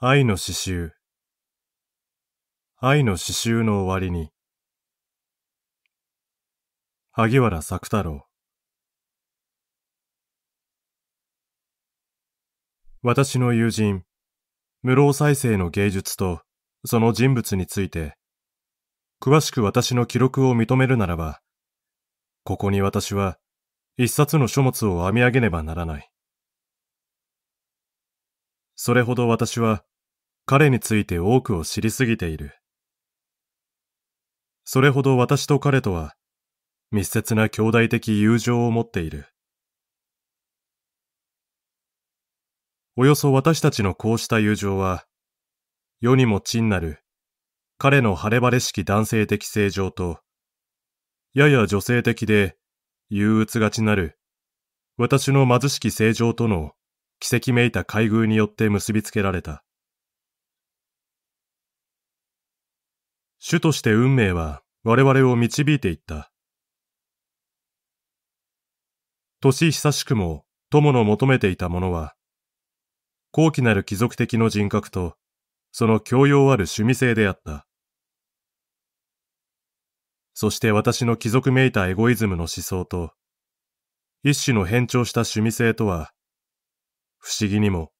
愛の刺繍愛の刺繍の終わりに萩原作太郎私の友人、無老再生の芸術とその人物について、詳しく私の記録を認めるならば、ここに私は一冊の書物を編み上げねばならない。それほど私は彼について多くを知りすぎている。それほど私と彼とは密接な兄弟的友情を持っている。およそ私たちのこうした友情は、世にも珍なる彼の晴れ晴れしき男性的正常と、やや女性的で憂鬱がちなる私の貧しき正常との奇跡めいた海遇によって結びつけられた。主として運命は我々を導いていった。年久しくも友の求めていたものは、高貴なる貴族的の人格と、その教養ある趣味性であった。そして私の貴族めいたエゴイズムの思想と、一種の変調した趣味性とは不思議にも、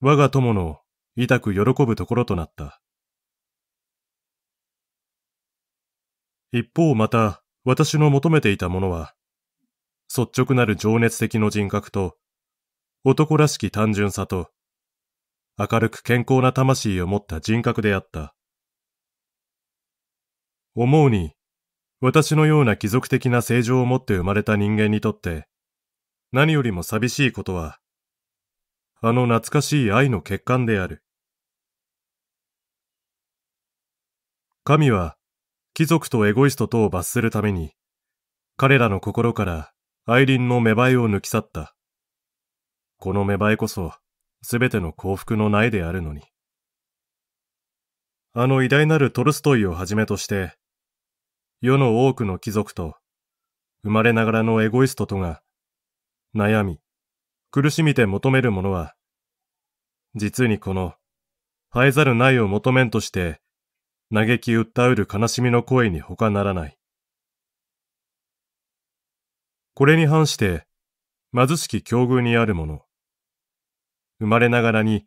我が友の痛く喜ぶところとなった。一方また、私の求めていたものは、率直なる情熱的の人格と、男らしき単純さと、明るく健康な魂を持った人格であった。思うに、私のような貴族的な正常を持って生まれた人間にとって、何よりも寂しいことは、あの懐かしい愛の欠陥である。神は、貴族とエゴイストとを罰するために、彼らの心から愛人の芽生えを抜き去った。この芽生えこそ、すべての幸福の苗であるのに。あの偉大なるトルストイをはじめとして、世の多くの貴族と、生まれながらのエゴイストとが、悩み、苦しみて求めるものは、実にこの、生えざるないを求めんとして、嘆き訴うる悲しみの声に他ならない。これに反して、貧しき境遇にある者、生まれながらに、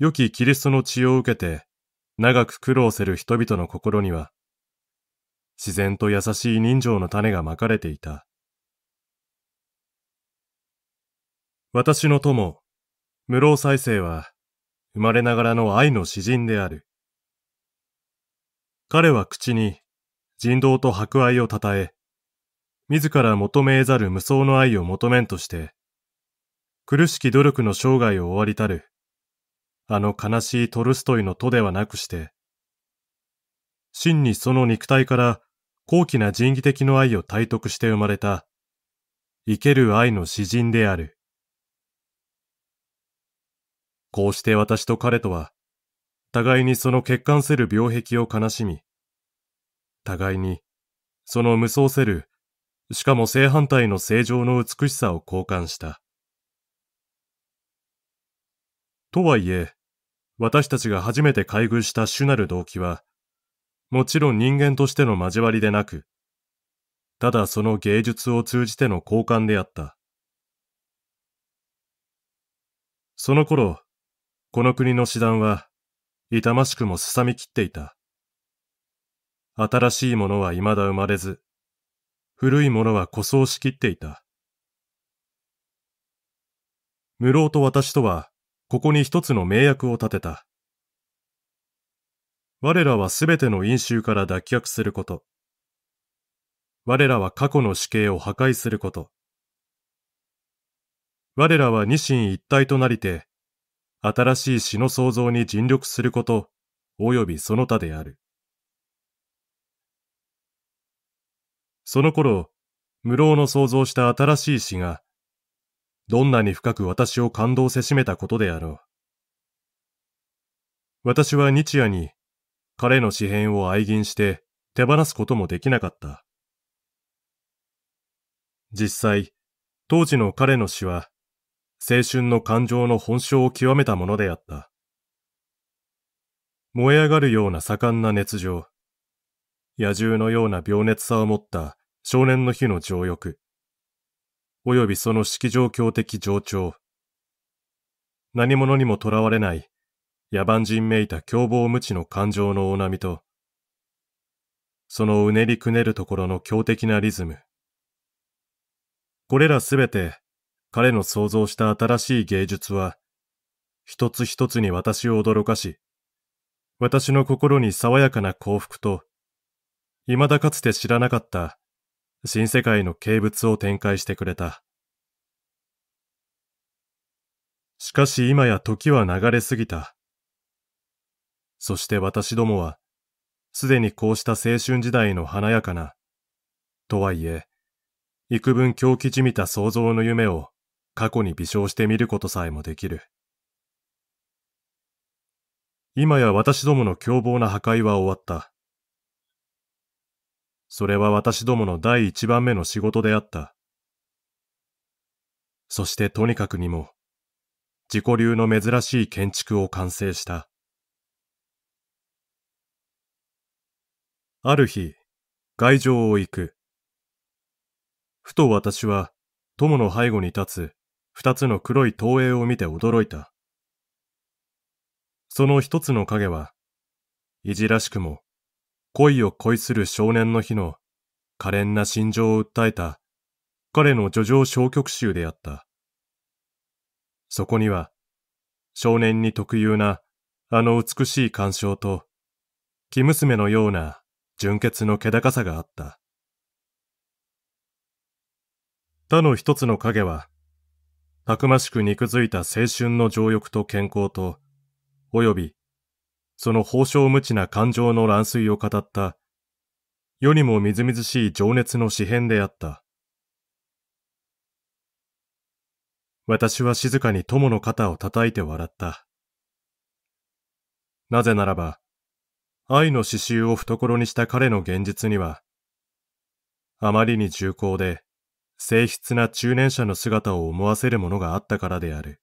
良きキリストの血を受けて、長く苦労せる人々の心には、自然と優しい人情の種がまかれていた。私の友、無老再生は、生まれながらの愛の詩人である。彼は口に、人道と博愛を称え、自ら求め得ざる無双の愛を求めんとして、苦しき努力の生涯を終わりたる、あの悲しいトルストイの戸ではなくして、真にその肉体から高貴な人義的の愛を体得して生まれた、生ける愛の詩人である。こうして私と彼とは、互いにその欠陥せる病壁を悲しみ、互いに、その無双せる、しかも正反対の正常の美しさを交換した。とはいえ、私たちが初めて開遇した主なる動機は、もちろん人間としての交わりでなく、ただその芸術を通じての交換であった。その頃、この国の師団は、痛ましくもすさみきっていた。新しいものは未だ生まれず、古いものは故障しきっていた。無老と私とは、ここに一つの名約を立てた。我らはすべての因襲から脱却すること。我らは過去の死刑を破壊すること。我らは二神一体となりて、新しい詩の創造に尽力すること、及びその他である。その頃、無老の創造した新しい詩が、どんなに深く私を感動せしめたことであろう。私は日夜に彼の詩編を愛吟して手放すこともできなかった。実際、当時の彼の詩は、青春の感情の本性を極めたものであった。燃え上がるような盛んな熱情。野獣のような病熱さを持った少年の日の情欲。およびその色状況的情調。何者にも囚われない野蛮人めいた凶暴無知の感情の大波と、そのうねりくねるところの強敵なリズム。これらすべて彼の創造した新しい芸術は、一つ一つに私を驚かし、私の心に爽やかな幸福と、未だかつて知らなかった新世界の景物を展開してくれた。しかし今や時は流れ過ぎた。そして私どもは、すでにこうした青春時代の華やかな、とはいえ、幾分狂気じみた想像の夢を過去に微笑してみることさえもできる。今や私どもの凶暴な破壊は終わった。それは私どもの第一番目の仕事であった。そしてとにかくにも、自己流の珍しい建築を完成した。ある日、外城を行く。ふと私は、友の背後に立つ二つの黒い投影を見て驚いた。その一つの影は、いじらしくも、恋を恋する少年の日の可憐な心情を訴えた彼の叙情小曲集であった。そこには、少年に特有なあの美しい感傷と、生娘のような純潔の気高さがあった。他の一つの影は、たくましく肉づいた青春の情欲と健康と、および、その放奨無知な感情の乱水を語った、世にもみずみずしい情熱の詩篇であった。私は静かに友の肩を叩いて笑った。なぜならば、愛の刺繍を懐にした彼の現実には、あまりに重厚で、静実な中年者の姿を思わせるものがあったからである。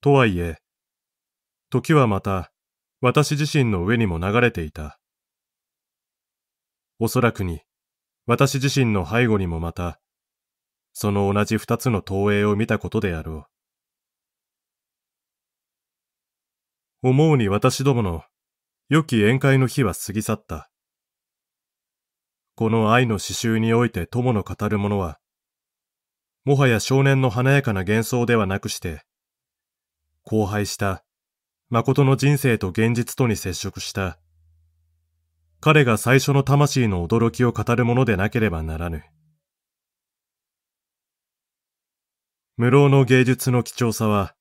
とはいえ、時はまた、私自身の上にも流れていた。おそらくに、私自身の背後にもまた、その同じ二つの投影を見たことであろう。思うに私どもの、良き宴会の日は過ぎ去った。この愛の詩集において友の語るものは、もはや少年の華やかな幻想ではなくして、荒廃した、誠の人生と現実とに接触した、彼が最初の魂の驚きを語るものでなければならぬ。無老の芸術の貴重さは、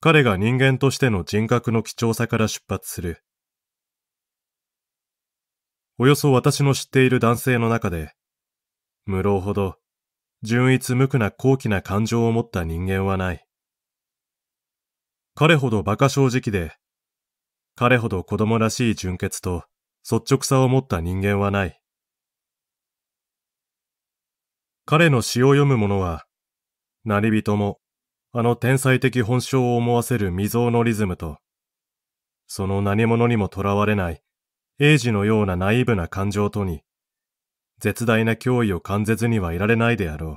彼が人間としての人格の貴重さから出発する。およそ私の知っている男性の中で、無論ほど、純一無垢な高貴な感情を持った人間はない。彼ほど馬鹿正直で、彼ほど子供らしい純潔と率直さを持った人間はない。彼の詩を読む者は、何人も、あの天才的本性を思わせる未曾有のリズムと、その何者にも囚われない英治のようなナイーブな感情とに、絶大な脅威を感じずにはいられないであろう。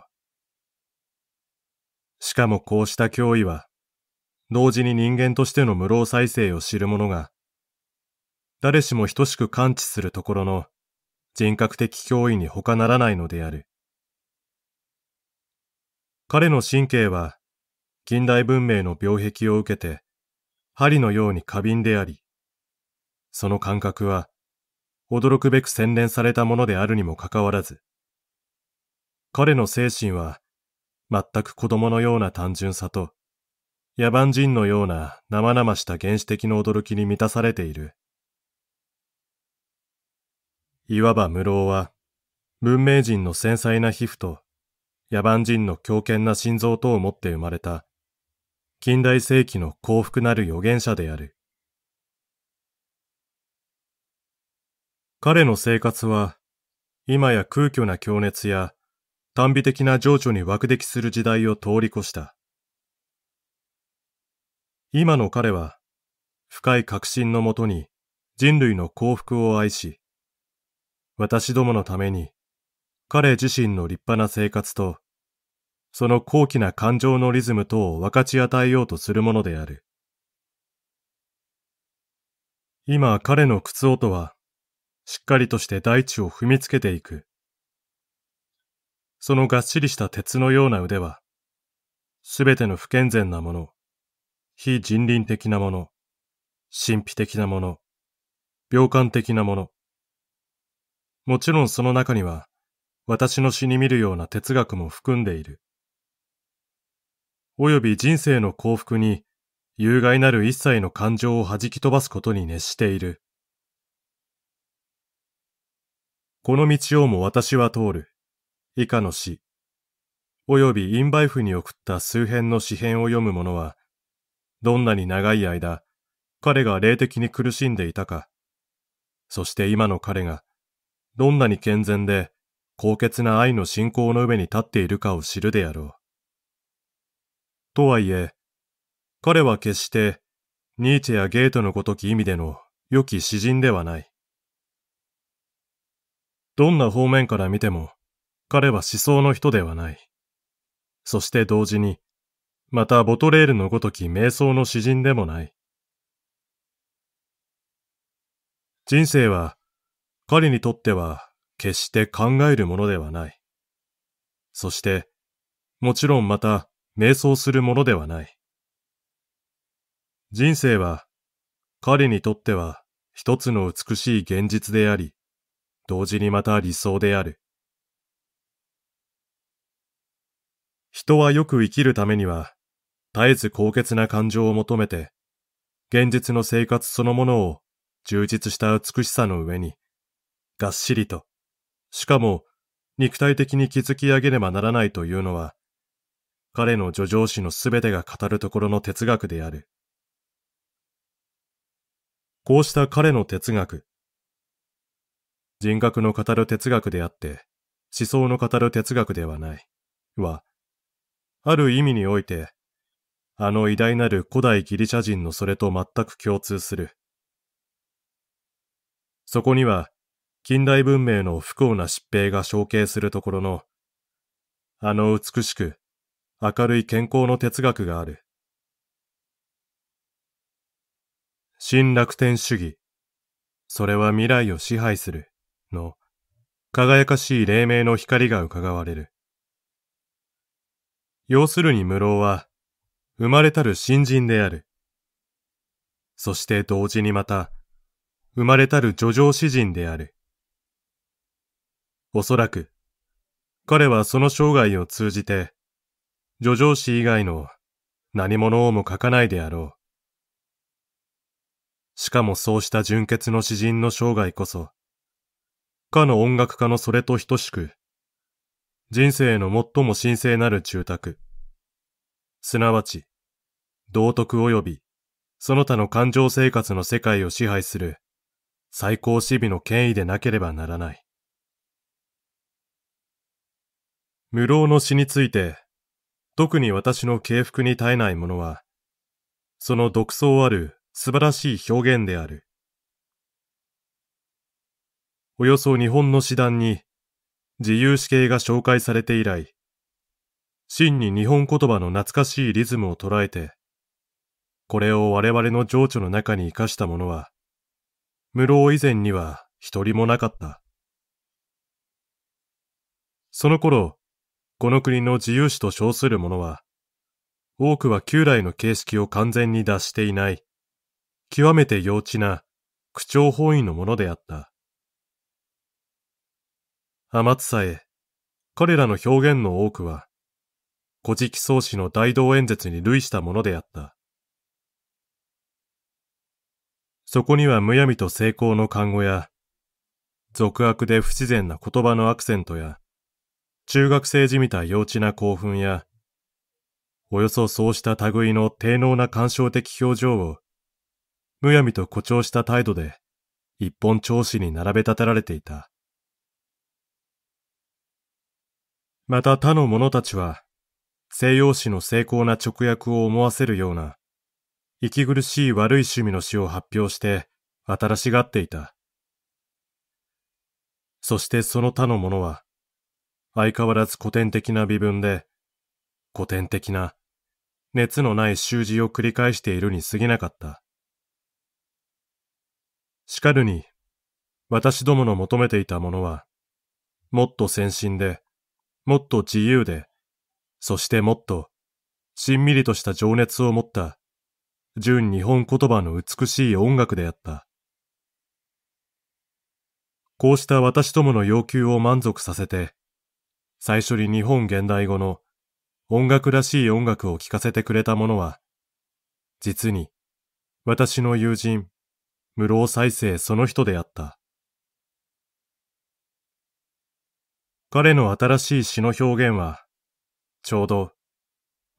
しかもこうした脅威は、同時に人間としての無老再生を知る者が、誰しも等しく感知するところの人格的脅威に他ならないのである。彼の神経は、近代文明の病壁を受けて、針のように過敏であり、その感覚は、驚くべく洗練されたものであるにもかかわらず、彼の精神は、全く子供のような単純さと、野蛮人のような生々した原始的な驚きに満たされている。いわば無老は、文明人の繊細な皮膚と、野蛮人の強健な心臓とを持って生まれた、近代世紀の幸福なる預言者である。彼の生活は、今や空虚な情熱や、短美的な情緒に枠出来する時代を通り越した。今の彼は、深い確信のもとに人類の幸福を愛し、私どものために、彼自身の立派な生活と、その高貴な感情のリズム等を分かち与えようとするものである。今彼の靴音は、しっかりとして大地を踏みつけていく。そのがっしりした鉄のような腕は、すべての不健全なもの、非人倫的なもの、神秘的なもの、病感的なもの。もちろんその中には、私の詩に見るような哲学も含んでいる。および人生の幸福に、有害なる一切の感情を弾き飛ばすことに熱している。この道をも私は通る。以下の詩。及びインバイフに送った数編の詩編を読む者は、どんなに長い間、彼が霊的に苦しんでいたか、そして今の彼が、どんなに健全で、高潔な愛の信仰の上に立っているかを知るであろう。とはいえ、彼は決して、ニーチェやゲートのごとき意味での良き詩人ではない。どんな方面から見ても、彼は思想の人ではない。そして同時に、またボトレールのごとき瞑想の詩人でもない。人生は、彼にとっては、決して考えるものではない。そして、もちろんまた、瞑想するものではない。人生は、彼にとっては、一つの美しい現実であり、同時にまた理想である。人はよく生きるためには、絶えず高潔な感情を求めて、現実の生活そのものを充実した美しさの上に、がっしりと、しかも肉体的に築き上げねばならないというのは、彼の助情詩のすべてが語るところの哲学である。こうした彼の哲学、人格の語る哲学であって、思想の語る哲学ではない、は、ある意味において、あの偉大なる古代ギリシャ人のそれと全く共通する。そこには、近代文明の不幸な疾病が承継するところの、あの美しく、明るい健康の哲学がある。新楽天主義。それは未来を支配する。の輝かしい黎明の光が伺われる。要するに無老は、生まれたる新人である。そして同時にまた、生まれたる叙情詩人である。おそらく、彼はその生涯を通じて、叙情詩以外の何者をも書かないであろう。しかもそうした純潔の詩人の生涯こそ、かの音楽家のそれと等しく、人生の最も神聖なる住宅、すなわち、道徳及び、その他の感情生活の世界を支配する、最高支備の権威でなければならない。無老の死について、特に私の敬服に耐えないものは、その独創ある素晴らしい表現である。およそ日本の詩壇に自由詩形が紹介されて以来、真に日本言葉の懐かしいリズムを捉えて、これを我々の情緒の中に生かしたものは、無老以前には一人もなかった。その頃、この国の自由史と称する者は、多くは旧来の形式を完全に脱していない、極めて幼稚な口調本位のものであった。天さえ、彼らの表現の多くは、古事記創始の大道演説に類したものであった。そこにはむやみと成功の看護や、俗悪で不自然な言葉のアクセントや、中学生じみた幼稚な興奮や、およそそうした類の低能な感傷的表情を、むやみと誇張した態度で、一本調子に並べ立てられていた。また他の者たちは、西洋史の精巧な直訳を思わせるような、息苦しい悪い趣味の詩を発表して、新しがっていた。そしてその他の者は、相変わらず古典的な微分で、古典的な、熱のない習字を繰り返しているに過ぎなかった。しかるに、私どもの求めていたものは、もっと先進で、もっと自由で、そしてもっと、しんみりとした情熱を持った、純日本言葉の美しい音楽であった。こうした私どもの要求を満足させて、最初に日本現代語の音楽らしい音楽を聴かせてくれた者は、実に、私の友人、室尾再生その人であった。彼の新しい詩の表現は、ちょうど、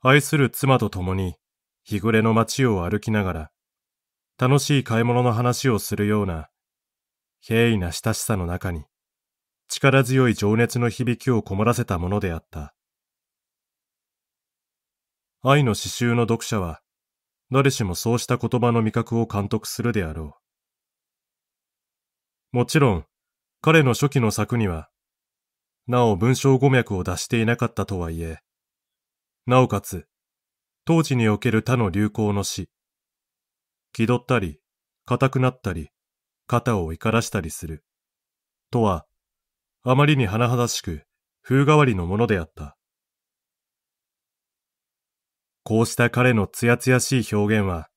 愛する妻と共に日暮れの街を歩きながら、楽しい買い物の話をするような、平易な親しさの中に、力強い情熱の響きをこもらせたものであった。愛の詩集の読者は、誰しもそうした言葉の味覚を監督するであろう。もちろん、彼の初期の作には、なお文章語脈を出していなかったとはいえ、なおかつ、当時における他の流行の死、気取ったり、硬くなったり、肩を怒らしたりする、とは、あまりに甚だしく風変わりのものであった。こうした彼のつやつやしい表現は、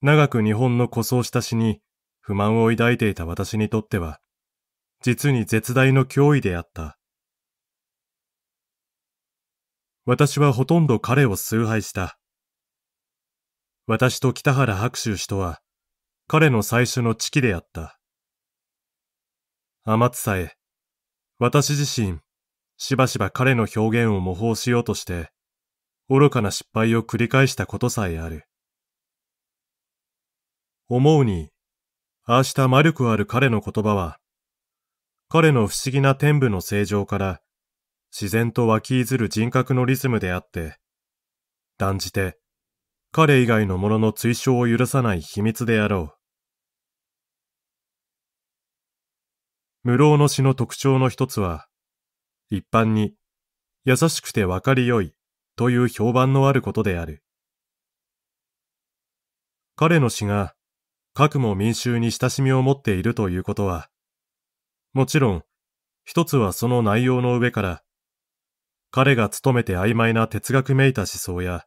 長く日本の故障した詩に不満を抱いていた私にとっては、実に絶大の脅威であった。私はほとんど彼を崇拝した。私と北原白秋氏とは、彼の最初の知己であった。甘津さえ、私自身、しばしば彼の表現を模倣しようとして、愚かな失敗を繰り返したことさえある。思うに、ああした魔力ある彼の言葉は、彼の不思議な天部の正常から、自然と湧き出る人格のリズムであって、断じて、彼以外のものの追証を許さない秘密であろう。無老の詩の特徴の一つは、一般に、優しくてわかりよいという評判のあることである。彼の詩が、核も民衆に親しみを持っているということは、もちろん、一つはその内容の上から、彼が努めて曖昧な哲学めいた思想や、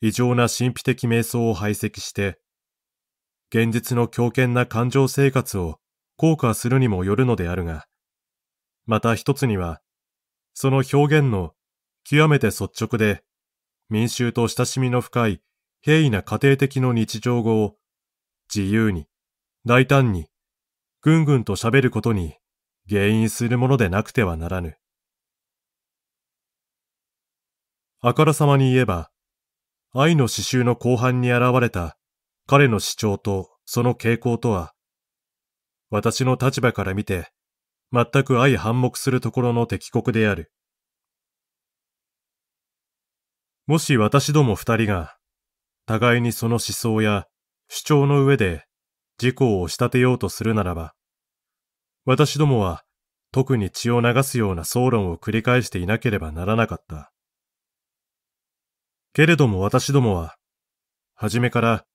異常な神秘的瞑想を排斥して、現実の強健な感情生活を効果するにもよるのであるが、また一つには、その表現の極めて率直で、民衆と親しみの深い平易な家庭的の日常語を自由に、大胆に、ぐんぐんと喋ることに原因するものでなくてはならぬ。あからさまに言えば、愛の刺繍の後半に現れた彼の主張とその傾向とは、私の立場から見て、全く相反目するところの敵国である。もし私ども二人が、互いにその思想や主張の上で自己を押し立てようとするならば、私どもは特に血を流すような争論を繰り返していなければならなかった。けれども私どもは、はじめから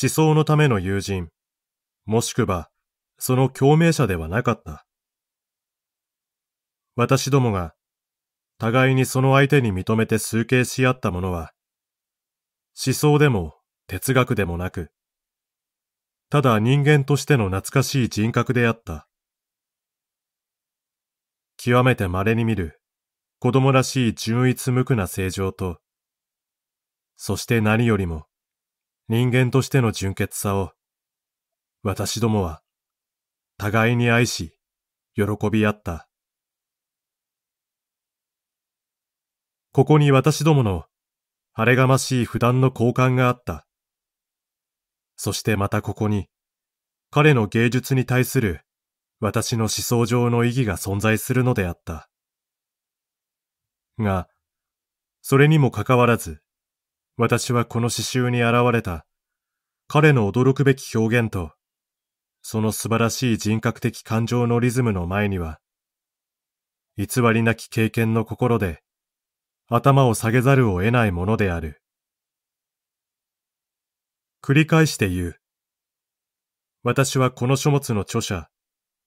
思想のための友人、もしくはその共鳴者ではなかった。私どもが、互いにその相手に認めて崇敬し合ったものは、思想でも哲学でもなく、ただ人間としての懐かしい人格であった。極めて稀に見る、子供らしい純一無垢な正常と、そして何よりも、人間としての純潔さを、私どもは、互いに愛し、喜び合った。ここに私どもの、晴れがましい不断の交換があった。そしてまたここに、彼の芸術に対する、私の思想上の意義が存在するのであった。が、それにもかかわらず、私はこの詩集に現れた、彼の驚くべき表現と、その素晴らしい人格的感情のリズムの前には、偽りなき経験の心で、頭を下げざるを得ないものである。繰り返して言う。私はこの書物の著者、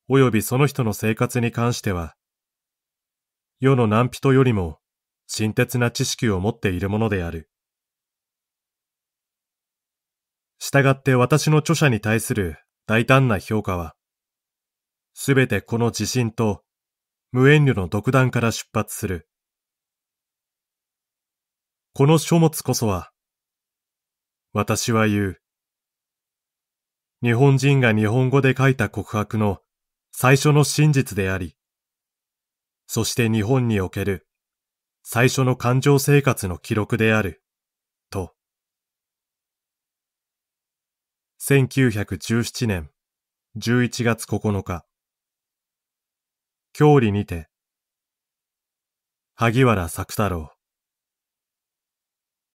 及びその人の生活に関しては、世の難人よりも、親切な知識を持っているものである。従って私の著者に対する大胆な評価は、すべてこの自信と無遠慮の独断から出発する。この書物こそは、私は言う。日本人が日本語で書いた告白の最初の真実であり、そして日本における最初の感情生活の記録である。1917年11月9日。郷里にて、萩原作太郎。